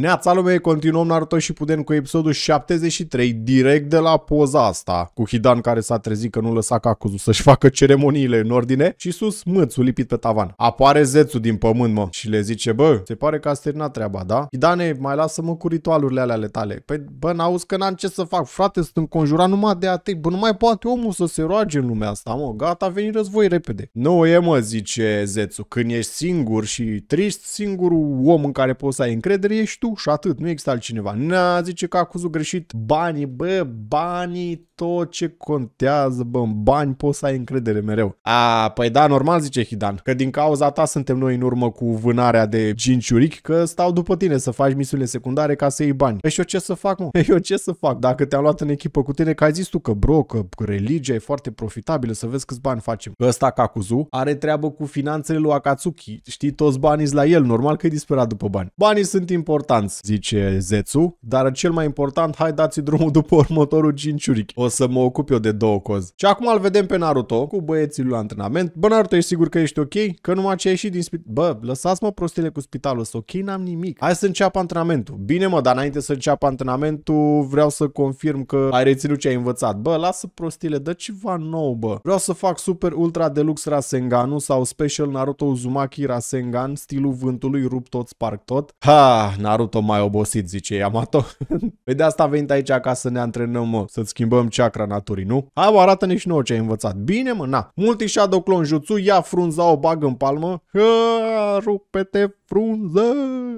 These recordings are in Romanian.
Neața lume, continuăm Naruto și Puden cu episodul 73, direct de la poza asta, cu Hidan care s-a trezit că nu lăsa Kakuzu să-și facă ceremoniile în ordine și sus mâțul lipit pe tavan. Apare zețul din pământ, mă, și le zice, bă, se pare că a terminat treaba, da? Hidane, mai lasă-mă cu ritualurile alea ale tale. Păi, bă, n-auzi că n-am ce să fac, frate, sunt înconjurat numai de atei, bă, nu mai poate omul să se roage în lumea asta, mă, gata, a venit război repede. Nu e, mă, zice zețul, când ești singur și trist, singurul om în care poți să ai încredere ești tu tu și atât, nu există altcineva. Na, zice că a acuzul greșit banii, bă, banii, tot ce contează, bă, în bani poți să ai încredere mereu. A, păi da, normal, zice Hidan, că din cauza ta suntem noi în urmă cu vânarea de ginciuric, că stau după tine să faci misiunile secundare ca să iei bani. Păi și eu ce să fac, mă? Eu ce să fac? Dacă te-am luat în echipă cu tine, că ai zis tu că bro, că religia e foarte profitabilă, să vezi câți bani facem. Ăsta Kakuzu are treabă cu finanțele lui Akatsuki, știi, toți banii la el, normal că e disperat după bani. Banii sunt importanti importanți, zice Zețu, dar cel mai important, hai dați drumul după următorul cinciuric. O să mă ocup eu de două cozi. Și acum îl vedem pe Naruto cu băieții lui la antrenament. Bă, Naruto, ești sigur că ești ok? Că nu ce ai ieșit din spital. Bă, lăsați-mă prostile cu spitalul ăsta, ok? N-am nimic. Hai să înceapă antrenamentul. Bine, mă, dar înainte să înceapă antrenamentul, vreau să confirm că ai reținut ce ai învățat. Bă, lasă prostile, dă ceva nou, bă. Vreau să fac super ultra deluxe Rasenganu sau special Naruto Uzumaki Rasengan, stilul vântului, rup tot, sparg tot. Ha, Naruto Naruto mai obosit, zice Yamato. păi de asta a venit aici ca să ne antrenăm, mă, să schimbăm chakra naturii, nu? Hai, mă, arată-ne și nouă ce ai învățat. Bine, mă, na. Multi Shadow Clone Jutsu, ia frunza, o bag în palmă, Ha, rupete frunză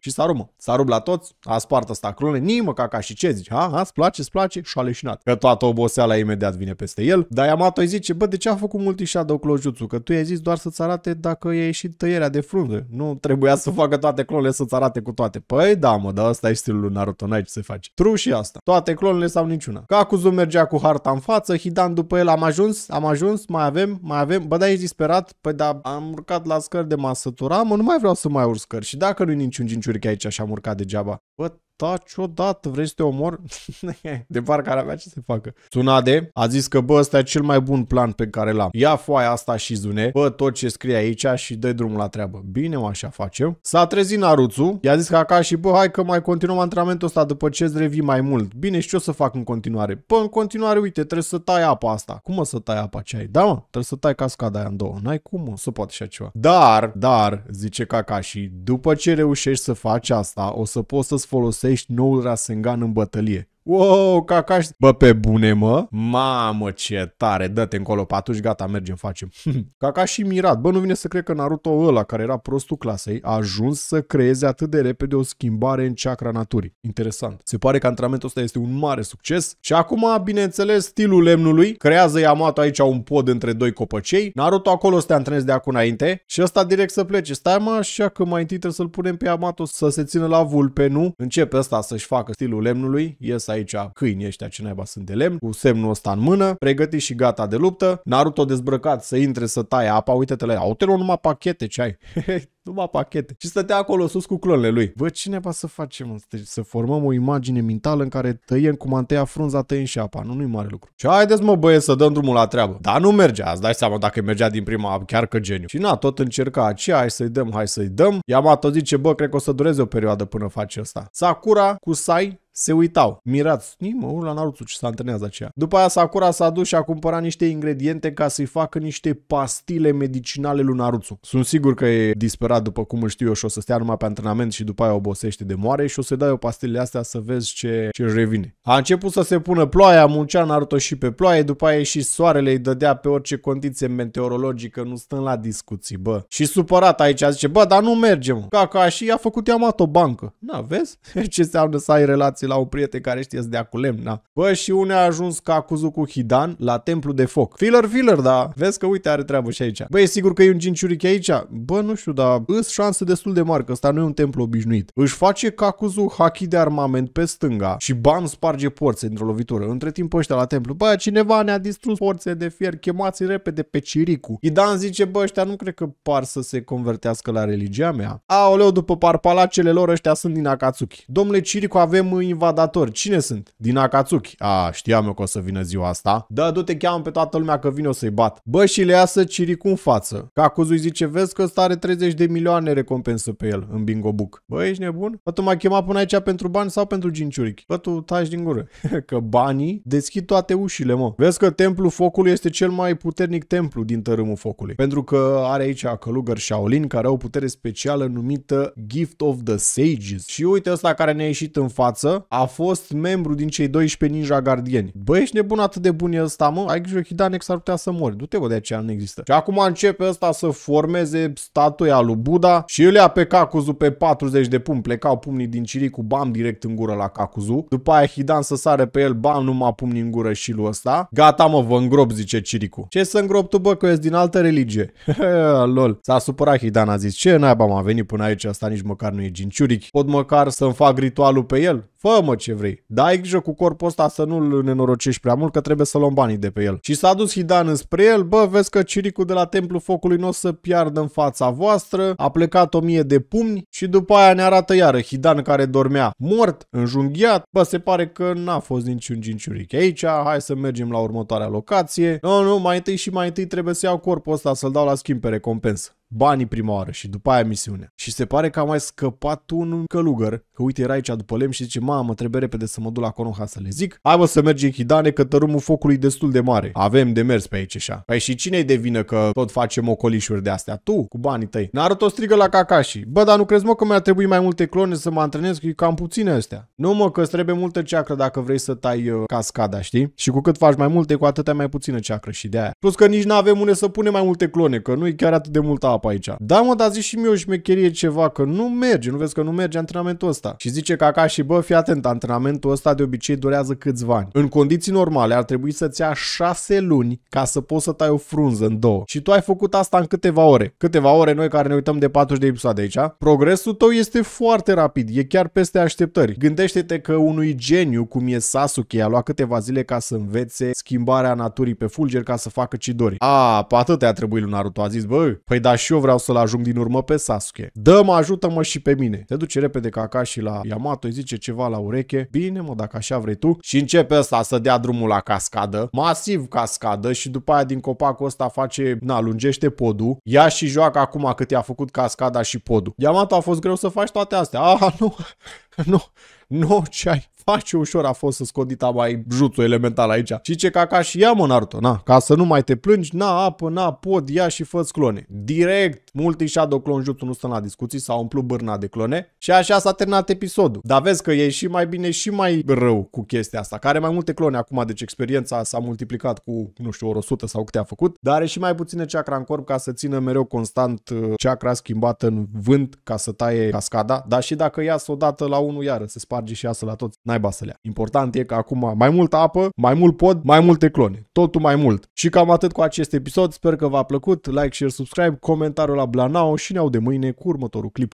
și S-a Sarum la toți, a spart ăsta crone, nimă caca și ce zici? Ha, ha, îți place, îți place și a leșinat. Că toată oboseala imediat vine peste el, dar Yamato îi zice, bă, de ce a făcut multi-shadow Clojutsu? Că tu i-ai zis doar să-ți arate dacă e ieșit tăierea de frunze. Nu trebuia să facă toate clonele să-ți arate cu toate. Păi da, mă, dar asta e stilul lui Naruto, n-ai ce să faci. Tru și asta. Toate clonele sau niciuna. Kakuzu mergea cu harta în față, Hidan după el am ajuns, am ajuns, mai avem, mai avem. Bă, da, ești disperat? Păi da, am urcat la scări de masătura, mă, nu mai vreau să mai urc ginciuri. Și dacă nu-i niciun ginciuri aici și-am urcat degeaba. Bă, taci odată, vrei să te omor? de parcă ar avea ce să facă. Tsunade a zis că bă, ăsta e cel mai bun plan pe care l-am. Ia foaia asta și zune, bă, tot ce scrie aici și dă drumul la treabă. Bine, mă, așa facem. S-a trezit Naruțu, i-a zis ca și bă, hai că mai continuăm antrenamentul ăsta după ce îți revii mai mult. Bine, și ce o să fac în continuare? Bă, în continuare, uite, trebuie să tai apa asta. Cum o să tai apa ce ai? Da, mă, trebuie să tai cascada aia în două. N-ai cum, mă, să poate așa ceva. Dar, dar, zice Kakashi, după ce reușești să faci asta, o să poți să-ți folosești folosești noul Rasengan în bătălie. Wow, cacaș. Bă, pe bune, mă. Mamă, ce tare. Dă-te încolo, patuși, gata, mergem, facem. Hmm, cacaș și mirat. Bă, nu vine să cred că Naruto ăla, care era prostul clasei, a ajuns să creeze atât de repede o schimbare în chakra naturii. Interesant. Se pare că antrenamentul ăsta este un mare succes. Și acum, bineînțeles, stilul lemnului. Creează Yamato aici un pod între doi copăcei. Naruto acolo să te antrenezi de acum înainte. Și ăsta direct să plece. Stai mă, așa că mai întâi trebuie să-l punem pe Yamato să se țină la vulpe, nu? Începe ăsta să-și facă stilul lemnului. Ies aici câini ăștia ce naiba sunt de lemn, cu semnul ăsta în mână, pregătit și gata de luptă, Naruto dezbrăcat să intre să taie apa, uite-te la ea, uite numai pachete ce ai. numai pachete. Și stătea acolo sus cu clonele lui. Bă, cineva să facem, să formăm o imagine mentală în care tăiem cum am tăiat frunza, tăiem și apa. Nu, nu-i mare lucru. Și haideți mă băie să dăm drumul la treabă. Dar nu mergea, îți dai seama dacă mergea din prima, chiar că geniu. Și na, tot încerca aceea, hai să-i dăm, hai să-i dăm. Yamato zice, bă, cred că o să dureze o perioadă până face asta. Sakura cu Sai se uitau, mirați, nici mă, la Naruto ce se antrenează aceea. După aia Sakura s-a dus și a cumpărat niște ingrediente ca să-i facă niște pastile medicinale lui Naruto. Sunt sigur că e disperat după cum îl știu eu și o să stea numai pe antrenament și după aia obosește de moare și o să-i dai o pastile astea să vezi ce, ce revine. A început să se pună ploaia, muncea Naruto și pe ploaie, după aia și soarele îi dădea pe orice condiție meteorologică, nu stăm la discuții, bă. Și supărat aici zice, bă, dar nu mergem. Caca și a făcut Yamato bancă. Na, vezi? Ce înseamnă să ai relații la un prieten care știe să dea cu lemn, na. Da. Bă, și unde a ajuns Kakuzu cu Hidan la templu de foc. Filler, filler, da. Vezi că uite are treabă și aici. Bă, e sigur că e un Jinchuriki aici? Bă, nu știu, dar îs șanse destul de mari că ăsta nu e un templu obișnuit. Își face Kakuzu haki de armament pe stânga și bam sparge porțe într-o lovitură. Între timp ăștia la templu. Bă, cineva ne-a distrus porțe de fier, chemați repede pe Ciricu. Hidan zice, bă, ăștia nu cred că par să se convertească la religia mea. Aoleu, după parpalacele lor ăștia sunt din Akatsuki. Domnule Ciricu, avem invadatori. Cine sunt? Din Akatsuki. A, știam eu că o să vină ziua asta. Da, du-te, cheamă pe toată lumea că vine o să-i bat. Bă, și le iasă Ciricu în față. Kakuzu îi zice, vezi că ăsta are 30 de milioane recompensă pe el în bingo book. Bă, ești nebun? Bă, tu m-ai chemat până aici pentru bani sau pentru ginciurichi? Bă, tu tași din gură. că banii deschid toate ușile, mă. Vezi că templul focului este cel mai puternic templu din tărâmul focului. Pentru că are aici călugări Shaolin care au o putere specială numită Gift of the Sages. Și uite ăsta care ne-a ieșit în față, a fost membru din cei 12 ninja gardieni. Bă, ești nebun atât de bun e ăsta, mă? Ai grijă, Hidanex ar putea să mori. Du-te, bă, de aceea nu există. Și acum începe ăsta să formeze statuia lui Buddha și el ia pe Kakuzu pe 40 de pumni. Plecau pumnii din Ciri cu bam direct în gură la Kakuzu. După aia Hidan să sare pe el, bam, numai pumni în gură și lui ăsta. Gata, mă, vă îngrop, zice Ciricu. Ce să îngrop tu, bă, că ești din altă religie? Lol. S-a supărat Hidan, a zis, ce naiba m-a venit până aici, asta nici măcar nu e ginciuric. Pot măcar să-mi fac ritualul pe el? fă mă ce vrei, Da, ai grijă cu corpul ăsta să nu-l nenorocești prea mult că trebuie să luăm banii de pe el. Și s-a dus Hidan înspre el, bă, vezi că Ciricul de la Templul Focului nu o să piardă în fața voastră, a plecat o mie de pumni și după aia ne arată iară Hidan care dormea mort, înjunghiat, bă, se pare că n-a fost niciun ginciuric aici, hai să mergem la următoarea locație. Nu, nu, mai întâi și mai întâi trebuie să iau corpul ăsta să-l dau la schimb pe recompensă banii prima oară și după aia misiunea. Și se pare că a mai scăpat un călugăr, că uite era aici după lemn și zice, mamă, trebuie repede să mă duc la Konoha să le zic, hai mă să în Hidane că tărâmul focului e destul de mare, avem de mers pe aici așa. Păi și cine-i de vină că tot facem ocolișuri de astea? Tu, cu banii tăi. Naruto strigă la Kakashi, bă, dar nu crezi mă că mi-ar trebui mai multe clone să mă antrenez, că e cam puține astea. Nu mă, că trebuie multă ceacră dacă vrei să tai uh, cascada, știi? Și cu cât faci mai multe, cu atât mai puțină ceacră și de aia. Plus că nici nu avem unde să punem mai multe clone, că nu e chiar atât de multă cap aici. Da, mă, dar zici și mie o șmecherie ceva, că nu merge, nu vezi că nu merge antrenamentul ăsta. Și zice Caca și bă, fii atent, antrenamentul ăsta de obicei durează câțiva ani. În condiții normale ar trebui să-ți ia 6 luni ca să poți să tai o frunză în două. Și tu ai făcut asta în câteva ore. Câteva ore noi care ne uităm de 40 de episoade aici. Progresul tău este foarte rapid, e chiar peste așteptări. Gândește-te că unui geniu cum e Sasuke a luat câteva zile ca să învețe schimbarea naturii pe fulger ca să facă cidori. A, pe atât a trebuit lui Naruto, a zis, bă, păi da și și eu vreau să-l ajung din urmă pe Sasuke. Dă-mă, ajută-mă și pe mine. Se duce repede Kakashi la Yamato, îi zice ceva la ureche. Bine, mă, dacă așa vrei tu. Și începe ăsta să dea drumul la cascadă. Masiv cascadă și după aia din copacul ăsta face, na, lungește podul. Ia și joacă acum cât i-a făcut cascada și podul. Yamato a fost greu să faci toate astea. Ah, nu, nu, nu, ce ai ha, ușor a fost să scot dita mai jutul elemental aici. Și ce caca și ia mă Naruto, na, ca să nu mai te plângi, na apă, na pod, ia și fă clone. Direct, multi shadow clone jutsu nu stăm la discuții, s-au umplut bârna de clone și așa s-a terminat episodul. Dar vezi că e și mai bine și mai rău cu chestia asta, care mai multe clone acum, deci experiența s-a multiplicat cu, nu știu, ori 100 sau câte a făcut, dar are și mai puține chakra în corp ca să țină mereu constant uh, chakra schimbată în vânt ca să taie cascada, dar și dacă iasă odată la unul iară, se sparge și iasă la toți. N-ai naiba să le ia. Important e că acum mai multă apă, mai mult pod, mai multe clone. Totul mai mult. Și cam atât cu acest episod. Sper că v-a plăcut. Like, share, subscribe, comentariu la Blanao și ne au de mâine cu următorul clip.